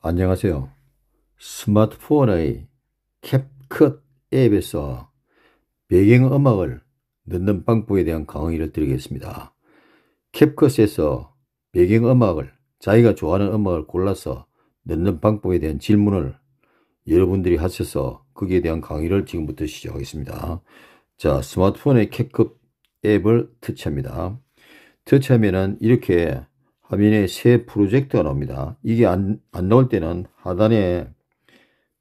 안녕하세요. 스마트폰의 캡컷 앱에서 배경음악을 넣는 방법에 대한 강의를 드리겠습니다. 캡컷에서 배경음악을 자기가 좋아하는 음악을 골라서 넣는 방법에 대한 질문을 여러분들이 하셔서 거기에 대한 강의를 지금부터 시작하겠습니다. 자, 스마트폰의 캡컷 앱을 터치합니다. 터치 화면은 이렇게 화면에 새 프로젝트가 나옵니다. 이게 안, 안 나올 때는 하단에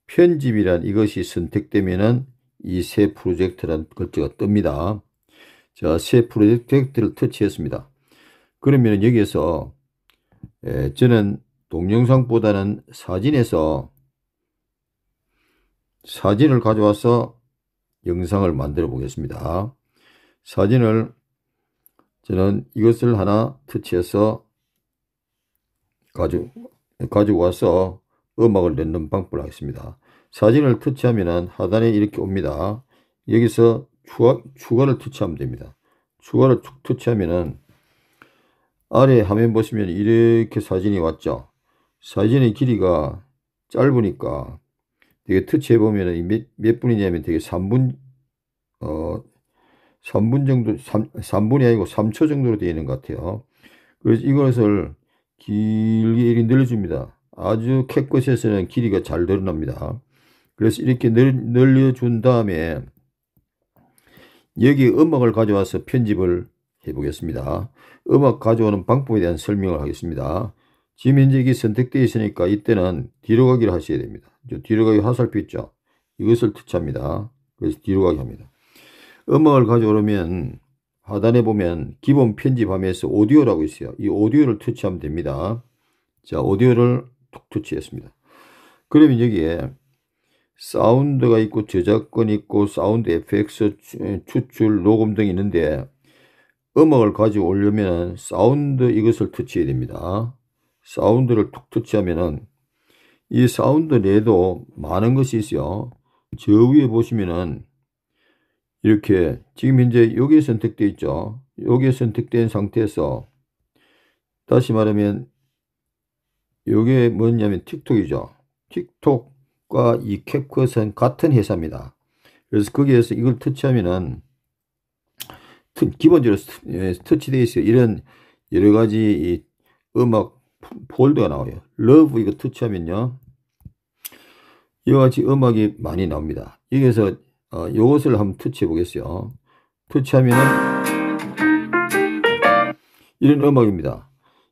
편집이란 이것이 선택되면은 이 새 프로젝트란 글자가 뜹니다. 자, 새 프로젝트를 터치했습니다. 그러면 여기에서 예, 저는 동영상보다는 사진에서 사진을 가져와서 영상을 만들어 보겠습니다. 사진을 저는 이것을 하나 터치해서 가져, 가지고 와서 음악을 내는 방법을 하겠습니다. 사진을 터치하면 하단에 이렇게 옵니다. 여기서 추가, 추가를 터치하면 됩니다. 추가를 터치하면 아래 화면 보시면 이렇게 사진이 왔죠. 사진의 길이가 짧으니까 이게 터치해보면 몇, 몇 분이냐면 되게 3분, 어, 3분 정도, 3, 3분이 아니고 3초 정도로 되어 있는 것 같아요. 그래서 이것을 길게 이렇게 늘려줍니다. 아주 캣컷에서는 길이가 잘 늘어납니다. 그래서 이렇게 늘려준 다음에 여기 음악을 가져와서 편집을 해보겠습니다. 음악 가져오는 방법에 대한 설명을 하겠습니다. 지금 현재 이게 선택되어 있으니까 이때는 뒤로 가기를 하셔야 됩니다. 뒤로 가기 화살표 있죠? 이것을 터치합니다. 그래서 뒤로 가기 합니다. 음악을 가져오려면 하단에 보면 기본 편집함에서 오디오라고 있어요. 이 오디오를 터치하면 됩니다. 자, 오디오를 툭 터치했습니다. 그러면 여기에 사운드가 있고 저작권 있고 사운드 FX 추출 녹음 등이 있는데 음악을 가져오려면 사운드 이것을 터치해야 됩니다. 사운드를 툭 터치하면은 이 사운드 내에도 많은 것이 있어요. 저 위에 보시면은 이렇게 지금 현재 여기에 선택되어 있죠. 여기에 선택된 상태에서 다시 말하면 이게 뭐냐면 틱톡이죠. 틱톡과 이 캡컷은 같은 회사입니다. 그래서 거기에서 이걸 터치하면은 기본적으로 터치되어 예, 있어요. 이런 여러 가지 이 음악 폴드가 나와요. 러브 이거 터치하면요. 이와 같이 음악이 많이 나옵니다. 여기서 에 어, 요것을 한번 터치해 보겠어요. 터치하면은 이런 음악입니다.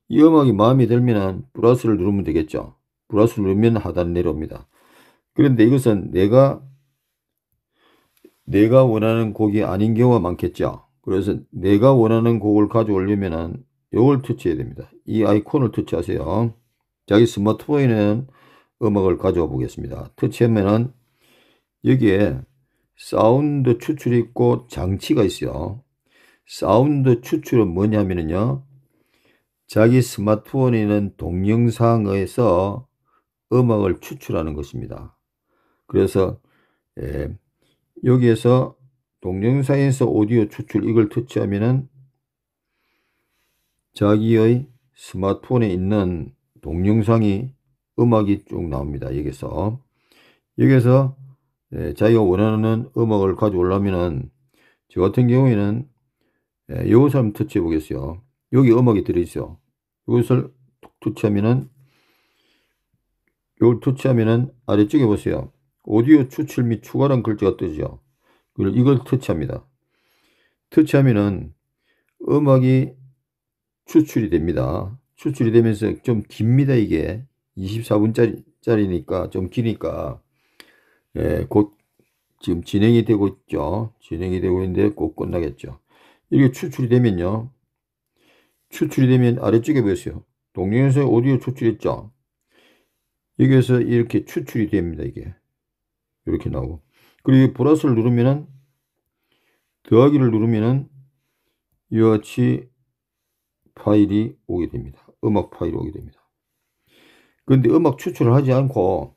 이 음악이 마음에 들면은 브라스를 누르면 되겠죠. 브라스를 누르면 하단 내려옵니다. 그런데 이것은 내가 내가 원하는 곡이 아닌 경우가 많겠죠. 그래서 내가 원하는 곡을 가져오려면은 요걸 터치해야 됩니다. 이 아이콘을 터치하세요. 자기 스마트폰에는 음악을 가져와 보겠습니다. 터치하면은 여기에 사운드 추출이 있고 장치가 있어요. 사운드 추출은 뭐냐면요. 자기 스마트폰에 있는 동영상에서 음악을 추출하는 것입니다. 그래서 예, 여기에서 동영상에서 오디오 추출 이걸 터치하면은 자기의 스마트폰에 있는 동영상이 음악이 쭉 나옵니다. 여기서 여기서 예, 자기가 원하는 음악을 가져오려면은 저 같은 경우에는 예, 요것을 한번 터치해 보겠어요. 여기 음악이 들어있죠. 요것을 터치하면은 요걸 터치하면은 아래쪽에 보세요. 오디오 추출 및 추가란 글자가 뜨죠. 그리 이걸 터치합니다. 터치하면은 음악이 추출이 됩니다. 추출이 되면서 좀 깁니다 이게 24분짜리 짜리니까 좀 기니까 예, 곧 지금 진행이 되고 있죠. 진행이 되고 있는데 곧 끝나겠죠. 이게 추출이 되면요. 추출이 되면 아래쪽에 보세요. 동영상에 오디오 추출했죠. 여기에서 이렇게 추출이 됩니다. 이게 이렇게 나오고 그리고 플러스를 누르면은 더하기를 누르면은 이와 같이 파일이 오게 됩니다. 음악 파일이 오게 됩니다. 그런데 음악 추출을 하지 않고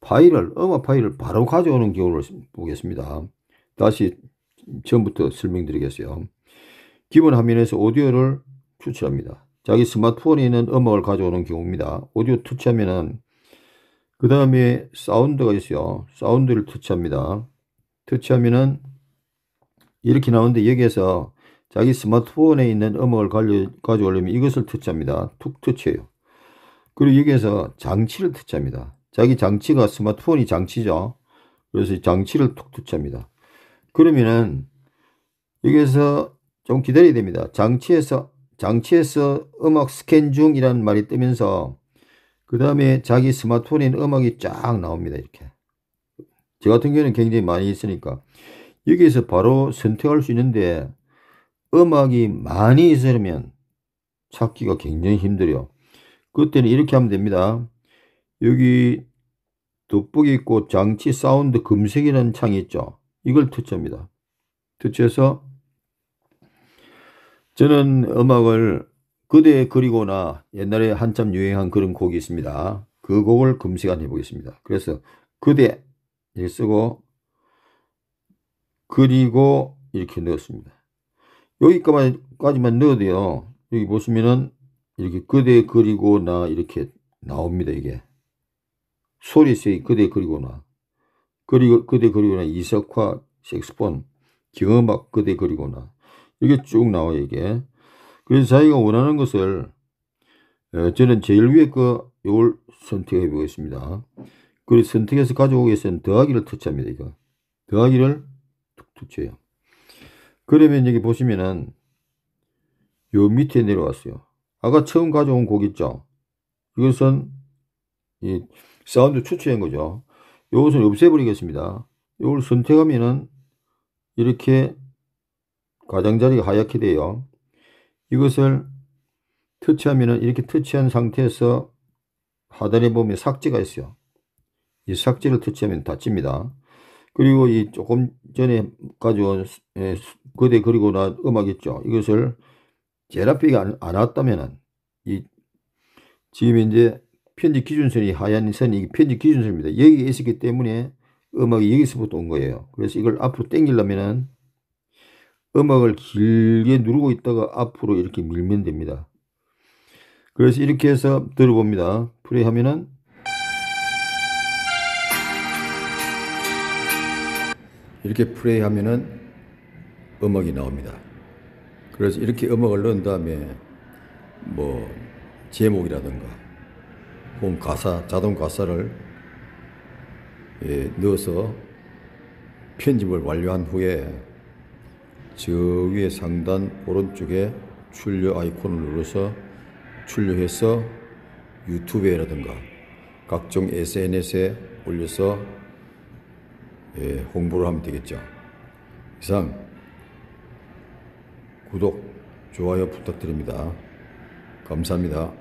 파일을 음악 파일을 바로 가져오는 경우를 보겠습니다. 다시 처음부터 설명드리겠어요. 기본 화면에서 오디오를 추출합니다. 자기 스마트폰에 있는 음악을 가져오는 경우입니다. 오디오 터치하면은 그 다음에 사운드가 있어요. 사운드를 터치합니다. 터치하면은 이렇게 나오는데 여기에서 자기 스마트폰에 있는 음악을 가져오려면 이것을 터치합니다. 툭 터치해요. 그리고 여기에서 장치를 터치합니다. 자기 장치가 스마트폰이 장치죠. 그래서 장치를 툭툭자합니다 그러면은 여기에서 좀 기다려야 됩니다. 장치에서 장치에서 음악 스캔 중이라는 말이 뜨면서 그 다음에 자기 스마트폰인 음악이 쫙 나옵니다. 이렇게 저 같은 경우는 굉장히 많이 있으니까 여기에서 바로 선택할 수 있는데 음악이 많이 있으면 찾기가 굉장히 힘들어요. 그때는 이렇게 하면 됩니다. 여기 돋보기 꽃 장치 사운드 금색이라는 창이 있죠. 이걸 터치합니다. 터치해서 저는 음악을 그대 그리고나 옛날에 한참 유행한 그런 곡이 있습니다. 그 곡을 금색한 해보겠습니다. 그래서 그대 이렇게 쓰고 그리고 이렇게 넣었습니다. 여기까지만 넣어도요. 여기 보시면은 이렇게 그대 그리고 나 이렇게 나옵니다. 이게 소리세이 그대 그리고나 그리고 그대 그리고나 이석화 섹스폰 경음악 그대 그리고나 이게 쭉 나와 이게 그래서 자기가 원하는 것을 어, 저는 제일 위에 거 요걸 선택해 보겠습니다. 그리고 선택해서 가져오기 위해서는 더하기를 터치합니다. 이거 더하기를 터치해요. 그러면 여기 보시면은 요 밑에 내려왔어요. 아까 처음 가져온 곡 있죠? 이것은 이 사운드 추출한 거죠. 이것은 없애버리겠습니다. 이걸 선택하면은 이렇게 가장자리가 하얗게 돼요. 이것을 터치하면은 이렇게 터치한 상태에서 하단에 보면 삭제가 있어요. 이 삭제를 터치하면 닫힙니다. 그리고 이 조금 전에 가져온 예, 거대 그리고 나 음악 있죠. 이것을 제라픽이 안, 안 왔다면은 이 지금 이제 편집 기준선이 하얀 선이 이 편집 기준선입니다. 여기 있었기 때문에 음악이 여기서부터 온 거예요. 그래서 이걸 앞으로 당기려면은 음악을 길게 누르고 있다가 앞으로 이렇게 밀면 됩니다. 그래서 이렇게 해서 들어봅니다. 플레이 하면은 이렇게 플레이 하면은 음악이 나옵니다. 그래서 이렇게 음악을 넣은 다음에 뭐 제목이라든가 혹은 가사, 자동 가사를 예, 넣어서 편집을 완료한 후에 저 위에 상단 오른쪽에 출력 아이콘을 눌러서 출력해서 유튜브에라든가 각종 SNS에 올려서 예, 홍보를 하면 되겠죠. 이상 구독, 좋아요 부탁드립니다. 감사합니다.